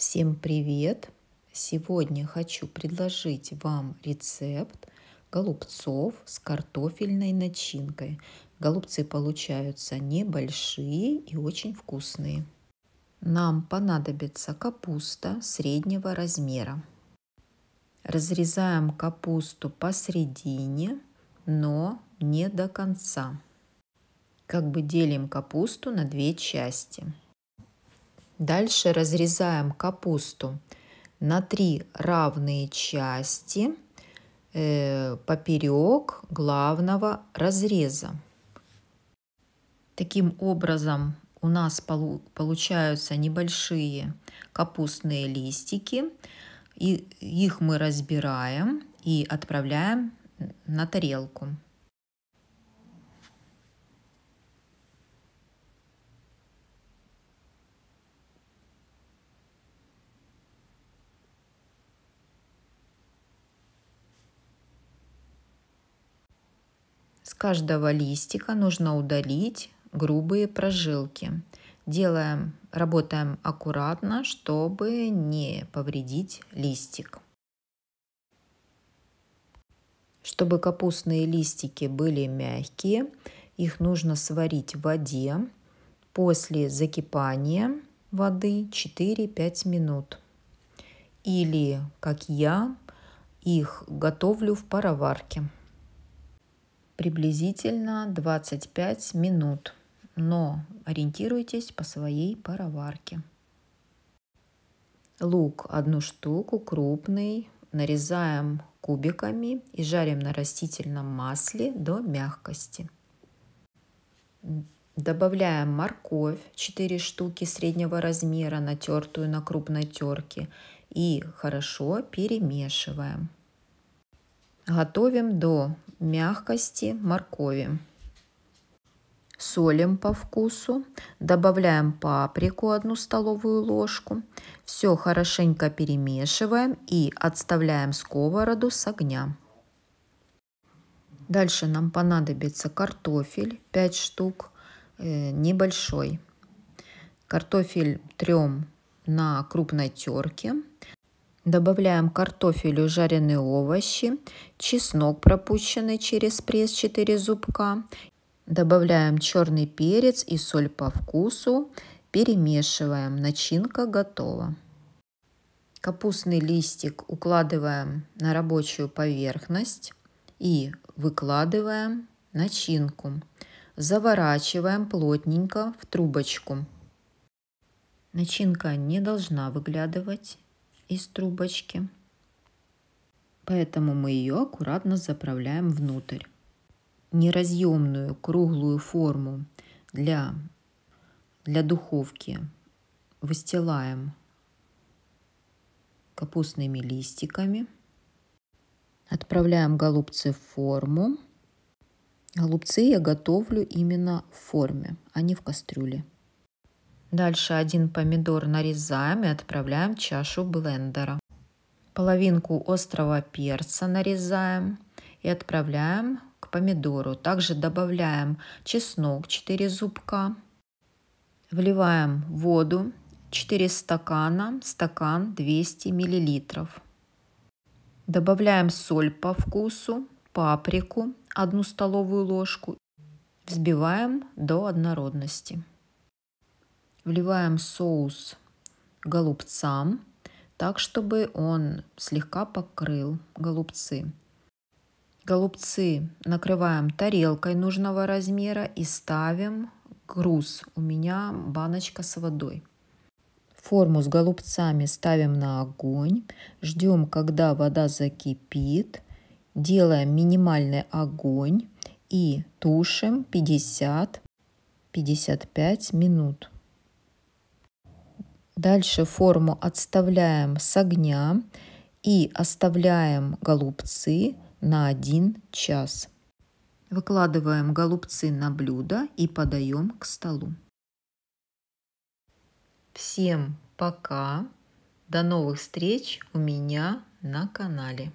Всем привет! Сегодня хочу предложить вам рецепт голубцов с картофельной начинкой. Голубцы получаются небольшие и очень вкусные. Нам понадобится капуста среднего размера. Разрезаем капусту посередине, но не до конца. Как бы делим капусту на две части. Дальше разрезаем капусту на три равные части э, поперек главного разреза. Таким образом у нас полу получаются небольшие капустные листики. И их мы разбираем и отправляем на тарелку. каждого листика нужно удалить грубые прожилки. Делаем, работаем аккуратно, чтобы не повредить листик. Чтобы капустные листики были мягкие, их нужно сварить в воде после закипания воды 4-5 минут. Или, как я, их готовлю в пароварке приблизительно 25 минут, но ориентируйтесь по своей пароварке. Лук одну штуку, крупный, нарезаем кубиками и жарим на растительном масле до мягкости. Добавляем морковь 4 штуки среднего размера, натертую на крупной терке и хорошо перемешиваем. Готовим до мягкости моркови. Солим по вкусу, добавляем паприку 1 столовую ложку. Все хорошенько перемешиваем и отставляем сковороду с огня. Дальше нам понадобится картофель 5 штук, э, небольшой. Картофель трем на крупной терке. Добавляем картофель и жареные овощи, чеснок пропущенный через пресс 4 зубка. Добавляем черный перец и соль по вкусу. Перемешиваем. Начинка готова. Капустный листик укладываем на рабочую поверхность и выкладываем начинку. Заворачиваем плотненько в трубочку. Начинка не должна выглядывать из трубочки. Поэтому мы ее аккуратно заправляем внутрь. Неразъемную круглую форму для, для духовки выстилаем капустными листиками. Отправляем голубцы в форму. Голубцы я готовлю именно в форме, а не в кастрюле. Дальше один помидор нарезаем и отправляем в чашу блендера. Половинку острого перца нарезаем и отправляем к помидору. Также добавляем чеснок 4 зубка. Вливаем воду 4 стакана, стакан 200 мл. Добавляем соль по вкусу, паприку 1 столовую ложку. Взбиваем до однородности. Вливаем соус голубцам, так, чтобы он слегка покрыл голубцы. Голубцы накрываем тарелкой нужного размера и ставим груз. У меня баночка с водой. Форму с голубцами ставим на огонь, ждем, когда вода закипит, делаем минимальный огонь и тушим 50-55 минут. Дальше форму отставляем с огня и оставляем голубцы на 1 час. Выкладываем голубцы на блюдо и подаем к столу. Всем пока! До новых встреч у меня на канале.